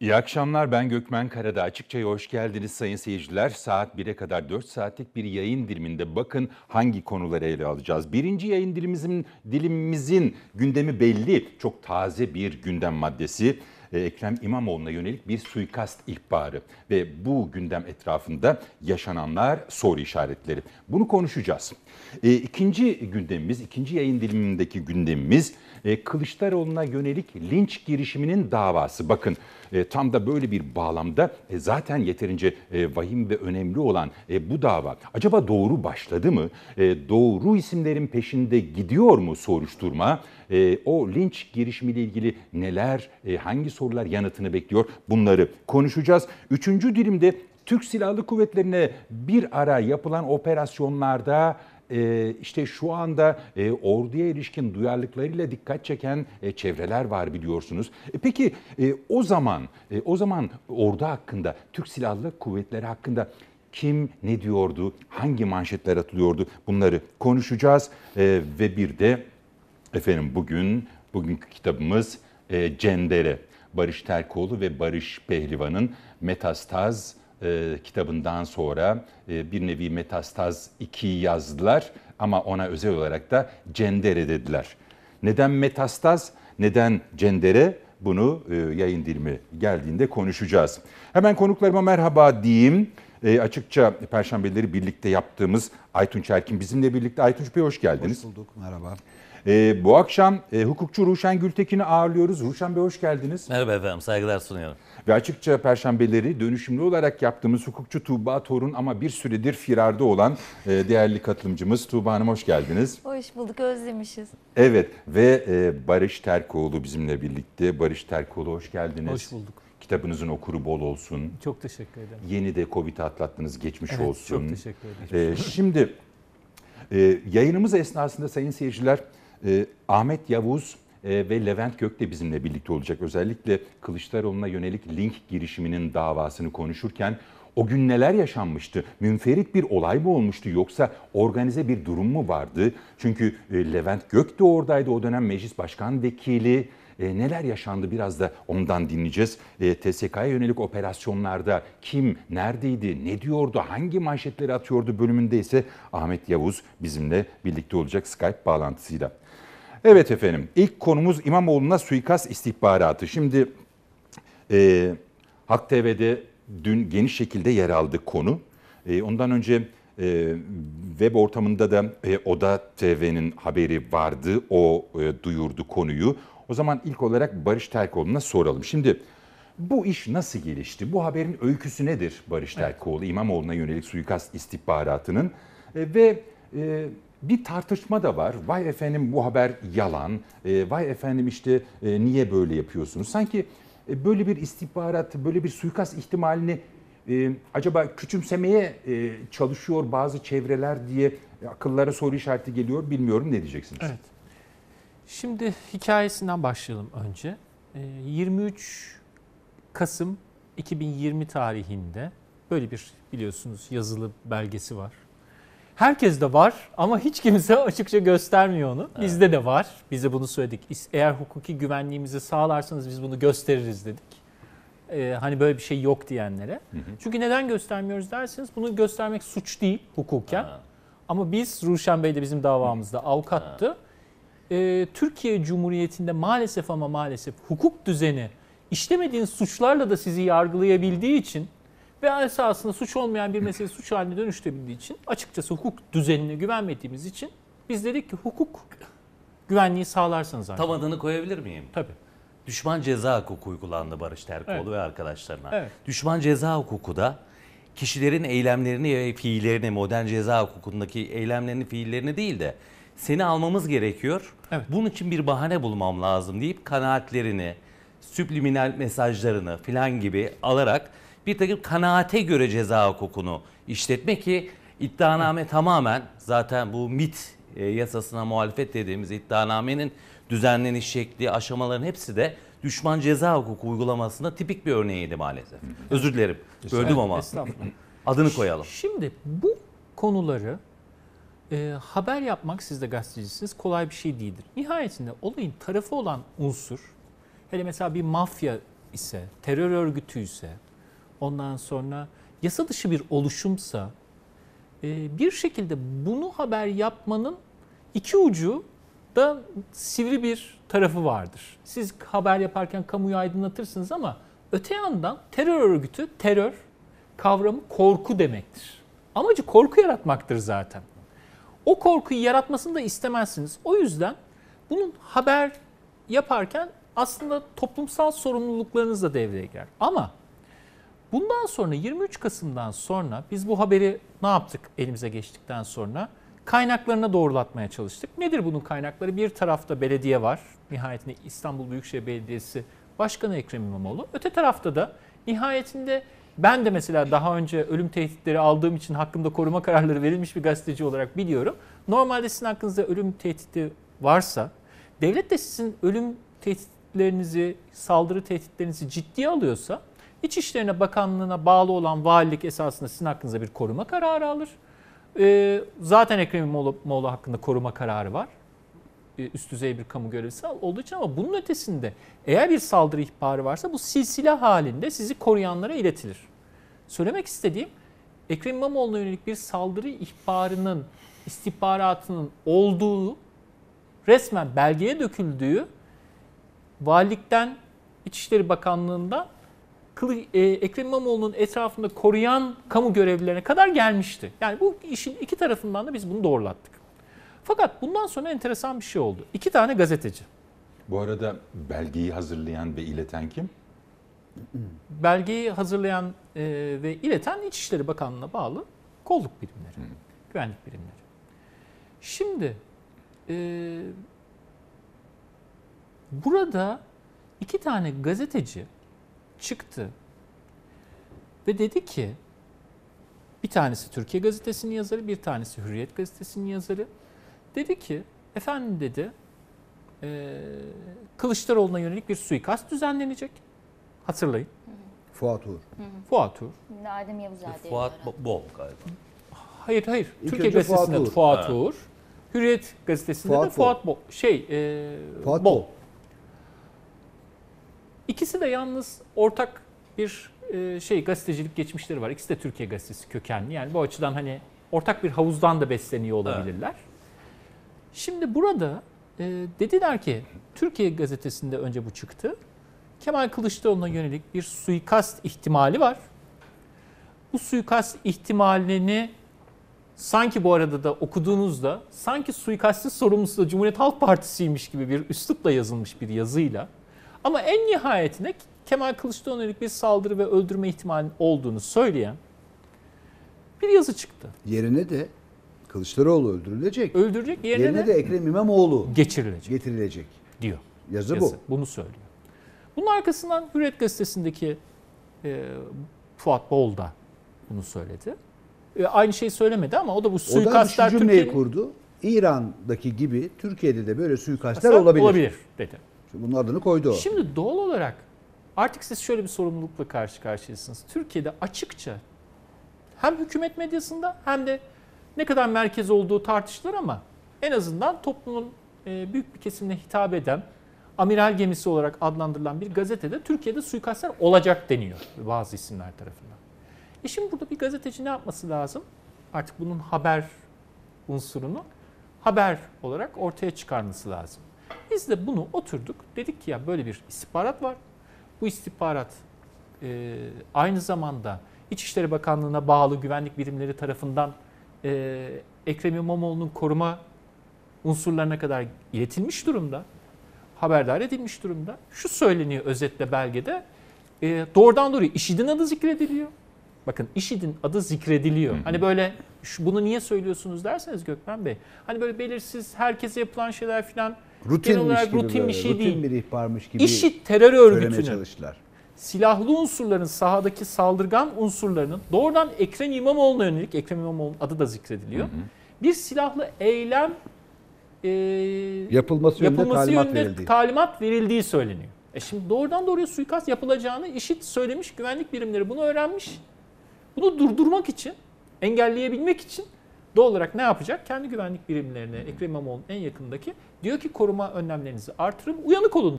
İyi akşamlar ben Gökmen Karada. Açıkça'ya hoş geldiniz sayın seyirciler. Saat 1'e kadar 4 saatlik bir yayın diliminde bakın hangi konuları ele alacağız. Birinci yayın dilimimizin, dilimimizin gündemi belli. Çok taze bir gündem maddesi. E, Ekrem İmamoğlu'na yönelik bir suikast ihbarı ve bu gündem etrafında yaşananlar soru işaretleri. Bunu konuşacağız. E, ikinci gündemimiz, ikinci yayın dilimindeki gündemimiz e, Kılıçdaroğlu'na yönelik linç girişiminin davası. Bakın tam da böyle bir bağlamda zaten yeterince e, vahim ve önemli olan bu dava. Acaba doğru başladı mı? doğru isimlerin peşinde gidiyor mu soruşturma? o linç girişimiyle ilgili neler, hangi sorular yanıtını bekliyor. Bunları konuşacağız. Üçüncü dilimde Türk Silahlı Kuvvetleri'ne bir ara yapılan operasyonlarda e, işte şu anda e, orduya ilişkin duyarlılıklarıyla dikkat çeken e, çevreler var biliyorsunuz. peki o zaman o zaman ordu hakkında Türk Silahlı Kuvvetleri hakkında kim ne diyordu, hangi manşetler atılıyordu bunları konuşacağız ve bir de efendim bugün bugünkü kitabımız e, Cendere. Barış Terkoğlu ve Barış Pehlivan'ın Metastaz e, kitabından sonra e, bir nevi Metastaz 2'yi yazdılar ama ona özel olarak da Cendere dediler. Neden Metastaz, neden Cendere? Bunu e, yayın dilimi geldiğinde konuşacağız. Hemen konuklarıma merhaba diyeyim. E, açıkça Perşembeleri birlikte yaptığımız Aytunç Erkin bizimle birlikte. Aytunç Bey hoş geldiniz. Hoş bulduk, merhaba. E, bu akşam e, hukukçu Ruşen Gültekin'i ağırlıyoruz. Ruşen Bey hoş geldiniz. Merhaba efendim, saygılar sunuyorum. Ve açıkça perşembeleri dönüşümlü olarak yaptığımız hukukçu Tuğba Torun ama bir süredir firarda olan e, değerli katılımcımız Tuğba Hanım hoş geldiniz. Hoş bulduk, özlemişiz. Evet ve e, Barış Terkoğlu bizimle birlikte. Barış Terkoğlu hoş geldiniz. Hoş bulduk. Kitabınızın okuru bol olsun. Çok teşekkür ederim. Yeni de Covid'i atlattınız, geçmiş evet, olsun. Çok teşekkür ederim. Ee, şimdi e, yayınımız esnasında sayın seyirciler e, Ahmet Yavuz e, ve Levent Gök de bizimle birlikte olacak. Özellikle Kılıçdaroğlu'na yönelik link girişiminin davasını konuşurken o gün neler yaşanmıştı? Münferit bir olay mı olmuştu yoksa organize bir durum mu vardı? Çünkü e, Levent Gök de oradaydı o dönem meclis başkan vekili. E, neler yaşandı biraz da ondan dinleyeceğiz. E, TSK'ya yönelik operasyonlarda kim, neredeydi, ne diyordu, hangi manşetleri atıyordu bölümünde ise Ahmet Yavuz bizimle birlikte olacak Skype bağlantısıyla. Evet efendim ilk konumuz İmamoğlu'na suikast istihbaratı. Şimdi e, Hak TV'de dün geniş şekilde yer aldı konu. E, ondan önce e, web ortamında da e, Oda TV'nin haberi vardı. O e, duyurdu konuyu. O zaman ilk olarak Barış Terkoğlu'na soralım. Şimdi bu iş nasıl gelişti? Bu haberin öyküsü nedir Barış Terkoğlu, evet. İmamoğlu'na yönelik suikast istihbaratının? E, ve e, bir tartışma da var. Vay efendim bu haber yalan. E, vay efendim işte e, niye böyle yapıyorsunuz? Sanki e, böyle bir istihbarat, böyle bir suikast ihtimalini e, acaba küçümsemeye e, çalışıyor bazı çevreler diye akıllara soru işareti geliyor. Bilmiyorum ne diyeceksiniz? Evet. Şimdi hikayesinden başlayalım önce. 23 ee, Kasım 2020 tarihinde böyle bir biliyorsunuz yazılı belgesi var. Herkes de var ama hiç kimse açıkça göstermiyor onu. Evet. Bizde de var. Bize bunu söyledik. Eğer hukuki güvenliğimizi sağlarsanız biz bunu gösteririz dedik. Ee, hani böyle bir şey yok diyenlere. Hı hı. Çünkü neden göstermiyoruz derseniz bunu göstermek suç değil hukuken. Ha. Ama biz Ruşen Bey de bizim davamızda avukattı. Ha e, Türkiye Cumhuriyeti'nde maalesef ama maalesef hukuk düzeni işlemediğiniz suçlarla da sizi yargılayabildiği için ve esasında suç olmayan bir mesele suç haline dönüştürebildiği için açıkçası hukuk düzenine güvenmediğimiz için biz dedik ki hukuk güvenliği sağlarsanız artık. Tam adını koyabilir miyim? Tabii. Düşman ceza hukuku uygulandı Barış Terkoğlu evet. ve arkadaşlarına. Evet. Düşman ceza hukuku da kişilerin eylemlerini ve fiillerini, modern ceza hukukundaki eylemlerini, fiillerini değil de seni almamız gerekiyor. Evet. Bunun için bir bahane bulmam lazım deyip kanaatlerini, subliminal mesajlarını filan gibi alarak bir takım kanaate göre ceza hukukunu işletme ki iddianame evet. tamamen zaten bu MIT e, yasasına muhalefet dediğimiz iddianamenin düzenleniş şekli, aşamaların hepsi de düşman ceza hukuku uygulamasında tipik bir örneğiydi maalesef. Özür dilerim. Böldüm ama. Adını koyalım. Şimdi bu konuları e, haber yapmak siz de gazetecisiniz kolay bir şey değildir. Nihayetinde olayın tarafı olan unsur hele mesela bir mafya ise, terör örgütü ise, ondan sonra yasa dışı bir oluşumsa e, bir şekilde bunu haber yapmanın iki ucu da sivri bir tarafı vardır. Siz haber yaparken kamuyu aydınlatırsınız ama öte yandan terör örgütü terör kavramı korku demektir. Amacı korku yaratmaktır zaten. O korkuyu yaratmasını da istemezsiniz. O yüzden bunun haber yaparken aslında toplumsal sorumluluklarınız da devreye girer. Ama bundan sonra 23 Kasım'dan sonra biz bu haberi ne yaptık elimize geçtikten sonra? Kaynaklarına doğrulatmaya çalıştık. Nedir bunun kaynakları? Bir tarafta belediye var. Nihayetinde İstanbul Büyükşehir Belediyesi Başkanı Ekrem İmamoğlu. Öte tarafta da nihayetinde ben de mesela daha önce ölüm tehditleri aldığım için hakkımda koruma kararları verilmiş bir gazeteci olarak biliyorum. Normalde sizin hakkınızda ölüm tehdidi varsa devlet de sizin ölüm tehditlerinizi, saldırı tehditlerinizi ciddiye alıyorsa İçişlerine Bakanlığı'na bağlı olan valilik esasında sizin hakkınızda bir koruma kararı alır. Ee, zaten Ekrem İmamoğlu hakkında koruma kararı var. E, üst düzey bir kamu görevlisi olduğu için ama bunun ötesinde eğer bir saldırı ihbarı varsa bu silsile halinde sizi koruyanlara iletilir. Söylemek istediğim Ekrem İmamoğlu'na yönelik bir saldırı ihbarının istihbaratının olduğu resmen belgeye döküldüğü valilikten İçişleri Bakanlığı'nda e, Ekrem İmamoğlu'nun etrafında koruyan kamu görevlilerine kadar gelmişti. Yani bu işin iki tarafından da biz bunu doğrulattık. Fakat bundan sonra enteresan bir şey oldu. İki tane gazeteci. Bu arada belgeyi hazırlayan ve ileten kim? Belgeyi hazırlayan e, ve ileten İçişleri Bakanlığı'na bağlı kolluk birimleri, hmm. güvenlik birimleri. Şimdi e, burada iki tane gazeteci çıktı ve dedi ki bir tanesi Türkiye Gazetesi'nin yazarı, bir tanesi Hürriyet Gazetesi'nin yazarı. Dedi ki efendim dedi e, Kılıçdaroğlu'na yönelik bir suikast düzenlenecek. Hatırlayın. Fuat Uğur. Fuat Uğur. Nadim Yavuzade. Fuat Bol galiba. Hayır hayır. İlk Türkiye önce Fuat gazetesinde Fuat Uğur. Hürriyet gazetesinde Fuat de Fuat Bol. Şey e, Fuat Bol. Bol. İkisi de yalnız ortak bir e, şey gazetecilik geçmişleri var. İkisi de Türkiye gazetesi kökenli. Yani bu açıdan hani ortak bir havuzdan da besleniyor olabilirler. Şimdi burada e, dediler ki Türkiye gazetesinde önce bu çıktı. Kemal Kılıçdaroğlu'na yönelik bir suikast ihtimali var. Bu suikast ihtimalini sanki bu arada da okuduğunuzda sanki suikastin sorumlusu da Cumhuriyet Halk Partisi'ymiş gibi bir üslupla yazılmış bir yazıyla ama en nihayetinde Kemal Kılıçdaroğlu'na yönelik bir saldırı ve öldürme ihtimalinin olduğunu söyleyen bir yazı çıktı. Yerine de Kılıçdaroğlu öldürülecek. Öldürecek yerine, yerine de, Ekrem İmamoğlu geçirilecek. Getirilecek diyor. Yazı, Yazı bu. Bunu söylüyor. Bunun arkasından Hürriyet gazetesindeki e, Fuat Bol da bunu söyledi. E, aynı şeyi söylemedi ama o da bu suikastlar... O da şu cümleyi kurdu. İran'daki gibi Türkiye'de de böyle suikastlar Aslında olabilir. Olabilir dedi. Şimdi bunun adını koydu o. Şimdi doğal olarak artık siz şöyle bir sorumlulukla karşı karşıyasınız. Türkiye'de açıkça hem hükümet medyasında hem de ne kadar merkez olduğu tartışılır ama en azından toplumun e, büyük bir kesimine hitap eden amiral gemisi olarak adlandırılan bir gazetede Türkiye'de suikastler olacak deniyor bazı isimler tarafından. E şimdi burada bir gazeteci ne yapması lazım? Artık bunun haber unsurunu haber olarak ortaya çıkarması lazım. Biz de bunu oturduk. Dedik ki ya böyle bir istihbarat var. Bu istihbarat e, aynı zamanda İçişleri Bakanlığı'na bağlı güvenlik birimleri tarafından e, Ekrem İmamoğlu'nun koruma unsurlarına kadar iletilmiş durumda. Haberdar edilmiş durumda. Şu söyleniyor özetle belgede. E, doğrudan doğruya IŞİD'in adı zikrediliyor. Bakın IŞİD'in adı zikrediliyor. Hani böyle şu, bunu niye söylüyorsunuz derseniz Gökmen Bey. Hani böyle belirsiz herkese yapılan şeyler filan rutinmiş genel olarak rutin gibi bir şey rutin değil. bir ihbarmış gibi. IŞİD terör örgütünün çalıştılar silahlı unsurların sahadaki saldırgan unsurlarının doğrudan Ekrem İmamoğlu'na yönelik, Ekrem İmamoğlu'nun adı da zikrediliyor. Hı hı. Bir silahlı eylem e, yapılması, yapılması yönünde, talimat, yönünde verildiği. talimat verildiği söyleniyor. E şimdi doğrudan doğruya suikast yapılacağını işit söylemiş, güvenlik birimleri bunu öğrenmiş. Bunu durdurmak için, engelleyebilmek için doğal olarak ne yapacak? Kendi güvenlik birimlerine, Ekrem İmamoğlu'nun en yakındaki diyor ki koruma önlemlerinizi artırın, uyanık olun